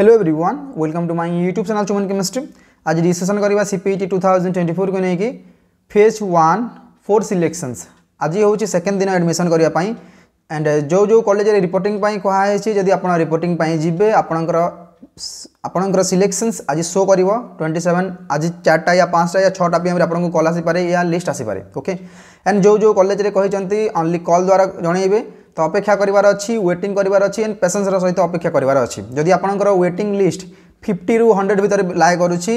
Hello everyone welcome to my YouTube channel चुमन chemistry आज discussion करवा ट्वेंटी फोर को लेकिन फेज व्वान फोर सिलेक्शन आज हूँ सेकेंड दिन एडमिशन करने एंड जो जो कलेज रिपोर्ट कहुई जदि आप रिपोर्टिंग जब आपण सिलेक्शन आज शो कर ट्वेंटी सेवेन आज चार्टा या पाँचटा या छटा पीएम आप कल आसपे या लिस्ट आसपे ओके एंड जो जो कलेज अनली कल द्वारा जनइबे ତ ଅପେକ୍ଷା କରିବାର ଅଛି ୱେଟିଂ କରିବାର ଅଛି ଆଣ୍ଡ ପେସେନ୍ସର ସହିତ ଅପେକ୍ଷା କରିବାର ଅଛି ଯଦି ଆପଣଙ୍କର ୱେଟିଂ ଲିଷ୍ଟ ଫିଫ୍ଟିରୁ ହଣ୍ଡ୍ରେଡ଼ ଭିତରେ ଲାଏ କରୁଛି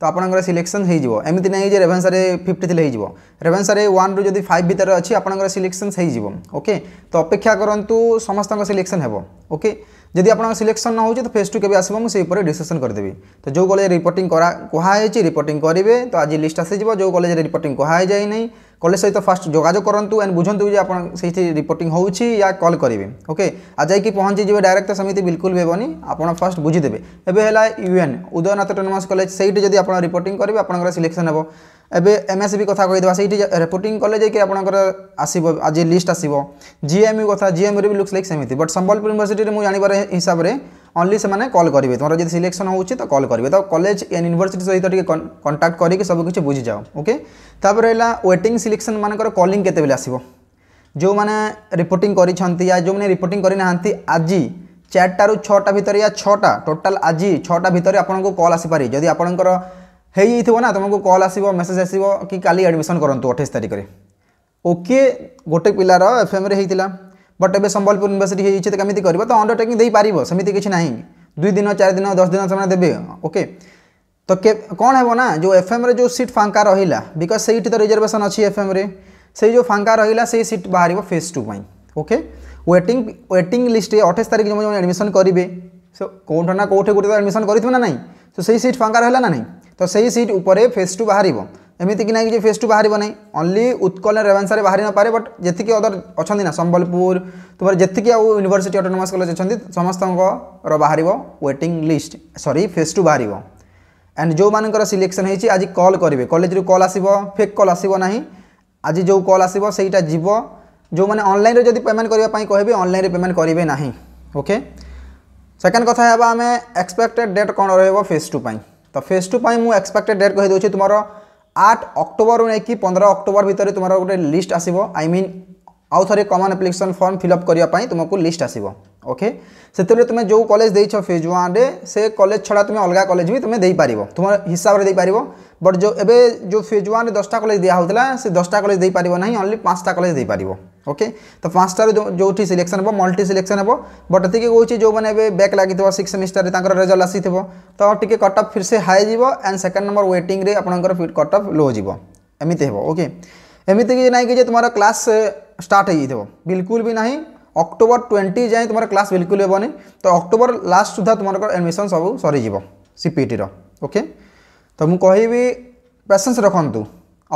ତ ଆପଣଙ୍କର ସିଲେକ୍ସନ୍ ହୋଇଯିବ ଏମିତି ନାହିଁ ଯେ ରେଭେନ୍ସାରେ ଫିଫ୍ଟି ଥିଲେ ହୋଇଯିବ ରେଭେନ୍ସାରେ ୱାନ୍ରୁ ଯଦି ଫାଇଭ୍ ଭିତରେ ଅଛି ଆପଣଙ୍କର ସିଲେକ୍ସନ୍ ହୋଇଯିବ ଓକେ ତ ଅପେକ୍ଷା କରନ୍ତୁ ସମସ୍ତଙ୍କ ସିଲେକ୍ସନ୍ ହେବ ଓକେ ଯଦି ଆପଣଙ୍କ ସିଲେକ୍ସନ୍ ନ ହେଉଛି ତ ଫେସ୍ ଟୁ କେବେ ଆସିବ ମୁଁ ସେଇ ଉପରେ ଡିସିସନ୍ କରିଦେବି ତ ଯେଉଁ କଲେଜ ରିପୋର୍ଟିଂ କରା କୁହା ହେଇଛି ରିପୋର୍ଟିଂ କରିବେ ତ ଆଜି ଲିଷ୍ଟ ଆସିଯିବ ଯେଉଁ କଲେଜରେ ରିପୋର୍ଟିଂ କୁହାହେଇଯାଇ ନାହିଁ কলেজ সহিত ফার্স্ট যোগাযোগ করতু এন্ড বুঝতু যে আপনার সেইটি রিপোর্টিং হচ্ছে ইয়া কল করবে ওকে আর যাইকি পৌঁছি যাবে ডাইরেক্ট সেমিতি বিলকুল ভেবনি আপনার ফার্স্ট বুঝিদেবে এবে হল ইউএন উদয়নাথ অটোনমাস কলেজ সেইটি যদি আপনার রিপোর্টিং করবে আপনার সিলেকশন হব এবে এমএসবি কথা কইদেবা সেইটি রিপোর্টিং কলে যাইকি আপনার আসব আজ লিষ্ট আসব জিএমইউ কথা জিএমইউ বি লুকস লাইক সেমিতি বট সম্বলপুর ইউনিভার্সিটি মু জাণিবার হিসাবে ओनली से कल करेंगे तुम्हारे जब सिलेक्शन हो तो कल करेंगे तो कलेज एंड यूनिवर्सी सहित कंटाक्ट करके सबकि बुझी जाओ ओके रहा वेटिंग सिलेक्शन मानक कलिंग के जो मैंने रिपोर्ट कर जो मैंने रिपोर्टिंग करना आज चार छा भितर या छटा टोटाल आज छटा भितर आपको कल आसपारे जदि आपंकर ना तुमको कल आस मेसेज आसो कि एडमिशन करूँ अठाईस तारीख में ओके गोटे पिलार एफ एम होता है बट ए सम्बलपुर यूनिवर्सीटी इच्छित कमी कर तो अंडरटेकिंग दे पार सेमती किसी ना दुई दिन चार दिन दस दिन से देवे ओके तो कौन है ना जो एफ एम जो सीट फांका रहा बिकज से तो रिजर्वेशन अच्छी एफ एम से जो फांका रहा से सीट बाहर फेज टू पर ओके वेटिंग वेटिंग लिस्ट अठाईस तारीख जो एडमिशन करेंगे सो कौट ना कौटे गोटे तो एडमिशन करें ना ना तो सही सीट फांका रहा ना ना तो से सीट उपर फेज टू बाहर एमती कि ना कि फेस टू बाहर ना ओनली उत्कल रेवेन्सार बाहरी न पारे बट जी अदर अच्छा ना सम्बलपुर तुम जी आउ यूनिवर्सिटी अटोनमस कलेज अच्छा समस्त बाहर व्वेटिंग लिस्ट सरी फेस टू बाहर एंड जो मान सिलेक्शन होती आज कल करेंगे कलेज रू कल आसो फेक कल आसना आज जो कल आसटा जीव जो मैंने अनलाइन पेमेंट करने कह अनल पेमेंट करेंगे ना ओके सेकेंड कथ आम एक्सपेक्टेड डेट कौन रेस टू पर तो फेस टू पाई मुझ एक्सपेक्टेड डेट कहीदे तुम আট অক্টোবর নেই মানে পনেরো অক্টোবর ভিতরে তোমার গোটে লিষ্ট আসব আই মিন आउ थे कमन आप्लिकेसन फर्म फिलअप करने तुमको लिस्ट आसो ओके से तुम जो कलेज दे फेज वन से कलेज छड़ा तुम अलग कलेज भी तुम्हें तुम हिसाब से देपार बट जो एवं जो फेज वन दसटा कलेज दिहला से दसटा कलेज देपार ना ओनली पाँचटा कलेज देपार ओके तो पांचटार जो सिलेक्शन हम मल्टी सिलेक्शन हम बट ये कौन जो मैंने बैक लगे सिक्स सेमिस्टर रेजल्ट आसी तो टी कट अफ फिर से हाई जी एंड सेकेंड नंबर व्वेटिंग आप कट अफ लो जी एमती है ओके एमती कि ना कि तुम क्लास स्टार्ट बिल्कुल भी ना अक्टोबर ट्वेंटी जाए तुम क्लास बिल्कुल हेनी तो अक्टोबर लास्ट सुधा तुम एडमिशन सब सरीज सीपीटी ओके तो मुझे कह पेसेंस रखु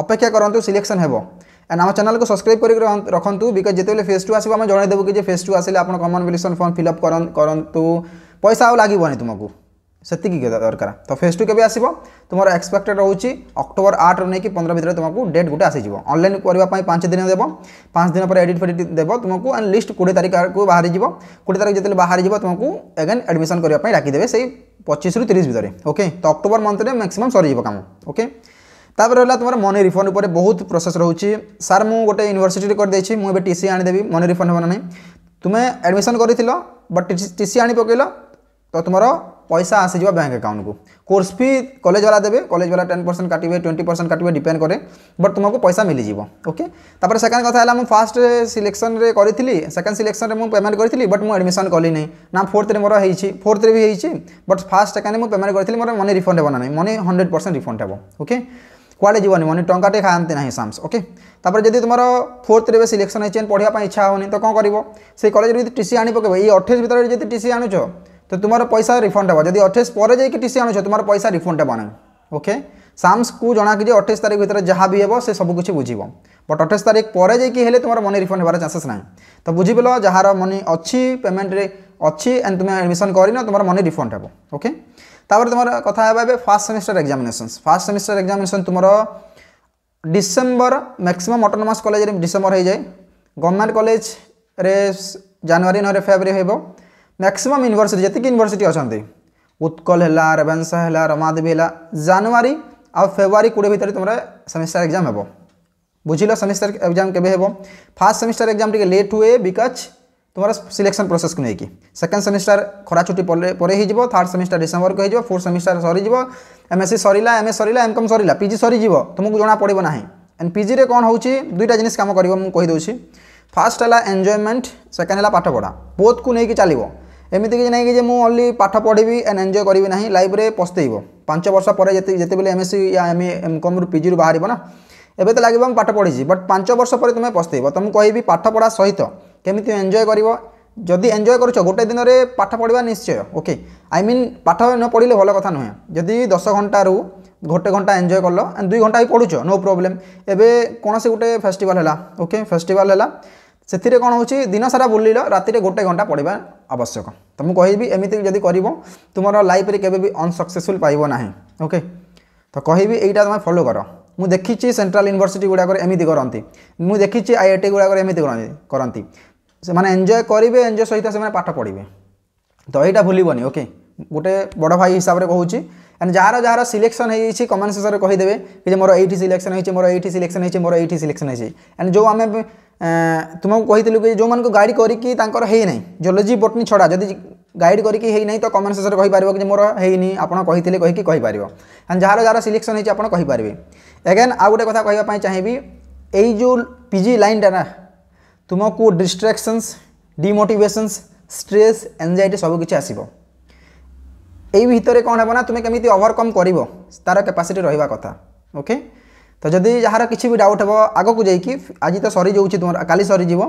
अपेक्षा करूँ सिलेक्शन हो एंड आम चैनल को सब्सक्राइब कर रखु बिकज जो फेज टू आसो आम जनईदेबू कि फेज टू आसे आप कमन एप्लिकेसन फर्म फिलअप करूँ पैसा आगे नहीं तुमको ସେତିକି ଦରକାର ତ ଫେଜ୍ ଟୁ କେବେ ଆସିବ ତୁମର ଏକ୍ସପେକ୍ଟେଡ୍ ରହୁଛି ଅକ୍ଟୋବର ଆଠରୁ ନେଇକି ପନ୍ଦର ଭିତରେ ତୁମକୁ ଡେଟ୍ ଗୋଟେ ଆସିଯିବ ଅନଲାଇନ୍ କରିବା ପାଇଁ ପାଞ୍ଚ ଦିନ ଦେବ ପାଞ୍ଚ ଦିନ ପରେ ଏଡ଼ିଟ୍ ଫେଡ଼ିଟ୍ ଦେବ ତୁମକୁ ଆଣ୍ଡ ଲିଷ୍ଟ କୋଡ଼ିଏ ତାରିଖକୁ ବାହାରିଯିବ କୋଡ଼ିଏ ତାରିଖ ଯେତେବେଳେ ବାହାରିଯିବ ତୁମକୁ ଏଗେନ୍ ଆଡ଼ମିସନ୍ କରିବା ପାଇଁ ଡାକିଦେବେ ସେଇ ପଚିଶରୁ ତିରିଶ ଭିତରେ ଓକେ ତ ଅକ୍ଟୋବର ମନ୍ଥରେ ମ୍ୟାକ୍ସିମମ୍ ସରିଯିବ କାମ ଓକେ ତାପରେ ରହିଲା ତୁମର ମନି ରିଫଣ୍ଡ ଉପରେ ବହୁତ ପ୍ରୋସେସ୍ ରହୁଛି ସାର୍ ମୁଁ ଗୋଟେ ୟୁନିଭର୍ସିଟିରେ କରିଦେଇଛି ମୁଁ ଏବେ ଟି ସି ଆଣିଦେବି ମନି ରିଫଣ୍ଡ ହେବ ନା ନାହିଁ ତୁମେ ଆଡ଼ମିସନ୍ କରିଥିଲ ବଟ୍ ଟି ସି ଆଣି ପକାଇଲ ତ ତୁମର पैसा आसीज बैंक आकाउंट को कोर्स फी कलेज वाला देते कलेज वाला टेन परसेंट काटे ट्वेंटी परसेंट काटे डिपेड कैसे बट तुमको पैसा मिल मिलजि ओके तापर सेकंड कथ है मुझ फास्ट सिलेक्शन रे करी सेकेंड सिलेक्शन में पेमेंट करी बट मुझ एडमिशन कली नहीं ना फोर्थ में मोर हो फोर्थ में भी हो बट फास्ट सेकंड में पेमेंट करी मोर मनी रिफंड होना नहीं मनी हंड्रेड परसेंट रिफंड हो ओके कुआ जीवन मनी टाटे खाते ना साम्स ओके जी तुम फोर्थ में सिलेक्शन हो पढ़ापा इच्छा होनी तो कौन कर सी कलेज टी सी आनी पकेब ये अठाई भितर जी टी सी आनुच तो तुम पैसा रिफंड हे जब अठाईस पर जाइए टी सी आणुच तुम पैसा रिफंड हे ना ओके साम्स को जनाकि अठाईस तारीख भितर जहाँ भी हे से सबकिछ बुझे बट अठाईस तारीख पर जाइए तुम मनी रिफंड होबार चान्सेस ना तो बुझीपेल जार मनी अच्छी पेमेंट अच्छी एंड तुम एडमिशन करना तुम मनी रिफंड हे ओके তাপরে তোমার কথা হবে এবার first semester examination first semester examination তোমার ডিসেম্বর ম্যাক্সিমাম অটোনোমাস কলেজের ডিসেম্বর হয়ে যায় গভর্নমেন্ট কলেজরে জানুয়ারি নহলে ফেব্রুয়ারি হব मैक्सीम यूनिभर्सीटी जैसे यूनिभर्सीटी अच्छा उत्कल है रेभेन्सा है रमादेवी है जानुरी आ फेब्रुआरी कोड़े भितर तुम्हारे सेमिस्टर एग्जाम हे बुझल सेमिस्टर एग्जाम के फास्ट सेमिस्टर एग्जाम टी लेट हुए बिकज तुम सिलेक्शन प्रोसेस को लेकिन सेकेंड सेमिस्टर खरा छुट्टी पर थर्ड सेमिस्टर डिसेम्बर को फोर्थ सेमिस्टर सरी M S C sir M S sir M Com कम सरला पिजी सरी तुमको जना पड़े ना एंड पिजी में कौन हो दुईटा जिनस कम कर फास्ट है एंजयमेंट सेकेंड है पाठपढ़ा बोथ को लेकिन चलो ଏମିତି କିଛି ନାହିଁ କି ଯେ ମୁଁ ଓନ୍ଲି ପାଠ ପଢ଼ିବି ଆଣ୍ଡ ଏନ୍ଜୟ କରିବି ନାହିଁ ଲାଇଫ୍ରେ ପସ୍ତେଇବ ପାଞ୍ଚ ବର୍ଷ ପରେ ଯେତେ ଯେତେବେଳେ ଏମ୍ ଏସ୍ ସି ୟା ଏମ୍ ଏମ୍ କମ୍ରୁ ପିଜିରୁ ବାହାରିବ ନା ଏବେ ତ ଲାଗିବ ମୁଁ ପାଠ ପଢ଼ିଛି ବଟ୍ ପାଞ୍ଚ ବର୍ଷ ପରେ ତୁମେ ପସ୍ତେଇବ ତ ମୁଁ କହିବି ପାଠ ପଢ଼ା ସହିତ କେମିତି ଏନ୍ଜୟ କରିବ ଯଦି ଏନ୍ଜୟ କରୁଛ ଗୋଟେ ଦିନରେ ପାଠ ପଢ଼ିବା ନିଶ୍ଚୟ ଓକେ ଆଇ ମିନ୍ ପାଠ ନ ପଢ଼ିଲେ ଭଲ କଥା ନୁହେଁ ଯଦି ଦଶ ଘଣ୍ଟାରୁ ଗୋଟେ ଘଣ୍ଟା ଏନ୍ଜୟ କଲ ଦୁଇ ଘଣ୍ଟା ବି ପଢ଼ୁଛ ନୋ ପ୍ରୋବ୍ଲେମ୍ ଏବେ କୌଣସି ଗୋଟେ ଫେଷ୍ଟିଭାଲ୍ ହେଲା ଓକେ ଫେଷ୍ଟିଭାଲ୍ ହେଲା ସେଥିରେ କ'ଣ ହେଉଛି ଦିନସାରା ବୁଲିଲ ରାତିରେ ଗୋଟେ ଘଣ୍ଟା ପଢ଼ିବା ଆବଶ୍ୟକ ତ ମୁଁ କହିବି ଏମିତି ଯଦି କରିବ ତୁମର ଲାଇଫ୍ରେ କେବେ ବି ଅନସକ୍ସେସଫୁଲ୍ ପାଇବ ନାହିଁ ଓକେ ତ କହିବି ଏଇଟା ତୁମେ ଫଲୋ କର ମୁଁ ଦେଖିଛି ସେଣ୍ଟ୍ରାଲ୍ ୟୁନିଭର୍ସିଟି ଗୁଡ଼ାକରେ ଏମିତି କରନ୍ତି ମୁଁ ଦେଖିଛି ଆଇ ଆଇ ଟି ଗୁଡ଼ାକରେ ଏମିତି କରନ୍ତି ସେମାନେ ଏନ୍ଜୟ କରିବେ ଏନ୍ଜୟ ସହିତ ସେମାନେ ପାଠ ପଢ଼ିବେ ତ ଏଇଟା ଭୁଲିବନି ଓକେ ଗୋଟେ ବଡ଼ ଭାଇ ହିସାବରେ କହୁଛି ଆଣ୍ଡ ଯାହାର ଯାହାର ସିଲେକ୍ସନ୍ ହେଇଯାଇଛି କମେଣ୍ଟ ସେକ୍ସନ୍ରେ କହିଦେବେ କି ଯେ ମୋର ଏଇଠି ସିଲେକ୍ସନ୍ ହେଇଛି ମୋର ଏଇଠି ସିଲେକ୍ସନ୍ ହେଇଛି ମୋର ଏଇଠି ସିଲେକ୍ସନ୍ ହେଇଛି ଆଣ୍ଡ ଯେଉଁ ଆମେ तुमको कही जो मैं गाइड करके जोलोजी बोटनी छड़ा जदि गाइड करके होना तो कमेंट सेसर कि मोर है आपते कहीकि जार जार सिलेक्शन होपारे एगेन आउ गोटे कथा कहवाई चाहिए यही जो पिजी लाइन ना तुमको डिस्ट्राक्शनस डिमोटिवेशंस स्ट्रेस एंजाइटी सबकि आसो यही भितर कौन है तुम्हें कमी ओभरकम कर तार कैपासीटी रहा कथा ओके okay? তো যদি ଯାହାର କିଛି ବି ଡାଉଟ୍ ହେବ ଆଗକୁ ଯାଇକି ଆଜି ତ ସରିଯାଉଛି ତୁମର କାଲି ସରିଯିବ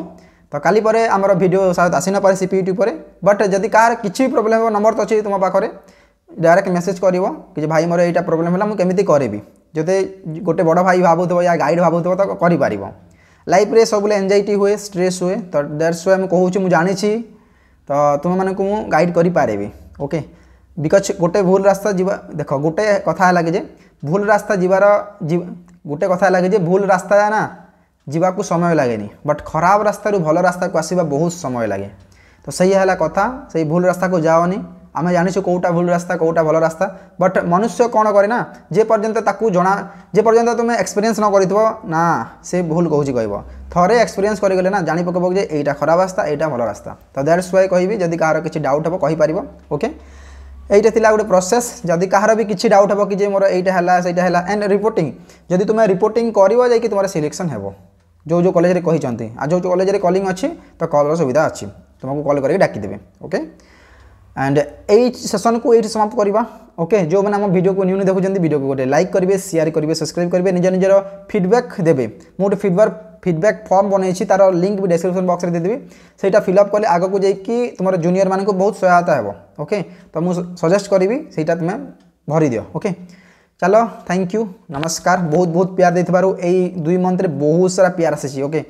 ତ କାଲି ପରେ ଆମର ଭିଡ଼ିଓ ସାୟଦ ଆସିନପାରେ ସି ପି ୟୁଟ୍ୟୁବ୍ ପରେ ବଟ୍ ଯଦି କାହାର କିଛି ବି ପ୍ରୋବ୍ଲେମ୍ ହେବ ନମ୍ବର ତ ଅଛି ତୁମ ପାଖରେ ଡାଇରେକ୍ଟ ମେସେଜ୍ କରିବ କି ଭାଇ ମୋର ଏଇଟା ପ୍ରୋବ୍ଲେମ୍ ହେଲା ମୁଁ କେମିତି କରିବି ଯଦି ଗୋଟେ ବଡ଼ ଭାଇ ଭାବୁଥିବ ୟା ଗାଇଡ଼ ଭାବୁଥିବ ତ କରିପାରିବ ଲାଇଫ୍ରେ ସବୁବେଳେ ଏନ୍ଜାଇଟି ହୁଏ ଷ୍ଟ୍ରେସ୍ ହୁଏ ତ ଦ୍ୟାଟ୍ସ ୱାଇ ମୁଁ କହୁଛି ମୁଁ ଜାଣିଛି ତ ତୁମମାନଙ୍କୁ ମୁଁ ଗାଇଡ଼ କରିପାରିବି ଓକେ ବିକଜ୍ ଗୋଟେ ଭୁଲ ରାସ୍ତା ଯିବା ଦେଖ ଗୋଟେ କଥା ହେଲା କି ଯେ ଭୁଲ ରାସ୍ତା ଯିବାର গোটে কথা লাগে যে ভুল রাস্তা না যাওয়া সময় লাগেনি বট খারাপ রাস্তার ভালো রাস্তাকে আসবা বহু সময় লাগে তো সেই হল কথা সেই ভুল রাস্তাকে যাওনি আমি জানিছু কোটা ভুল রাস্তা কোটা ভালো রাস্তা বট মনুষ্য কোণ করে না যে পর্যন্ত তাকে জনা যে পর্যন্ত তুমি এক্সপিরিয়েন্স ন করে না সে ভুল কৌছি কহব থরে এক্সপিরিয়েন্স করে গেলে না জানি পকাইব যে এইটা খারাপ রাস্তা এইটা ভালো রাস্তা তো দ্যাটস ওয়াই কহবি যদি কাহার কিছু ডাউট হব কহিপার ওকে এইটা লা গোটে প্রসেস যদি কাহার বি কিছু ডাউট হব কি যে মোর এইটা হল সেইটা হল এন্ড রিপোর্টিং যদি তুমি রিপোর্টিং করব যাই কি তোমার সিলেকশন হব যে যে কলেজে কিন্তু আর যে কলেজে কলিং অছি তো কলর সুবিধা অছি তোমাকে কল করি ডাকি দেবে ওকে এন্ড এই सेसन को ये समाप्त करवा ओके जो मैंने आम भिड को न्यू देखुं भिड को गोटे लाइक করবে सेयार करेंगे सब्सक्राइब करेंगे निज निजर फिडबैक देवे मुझे फिडबैक फिडबैक फर्म बनई तार लिंक भी डेस्क्रिप्सन बक्स में देदेवी से फिलअप कले आग को जैकि तुम जूनियर मान को बहुत सहायता है ओके तो मुझे सजेस्ट करी से तुम भरी दि ओके चलो थैंक यू नमस्कार बहुत बहुत प्यार दे दुई मंथ्रे बहुत सारा प्यार आसी ओके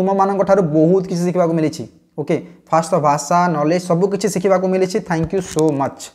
तुम मानक बहुत किसी शिखा को मिली ओके फास्ट भाषा नलेज सबकि शिखा को मिली थैंक यू सो मच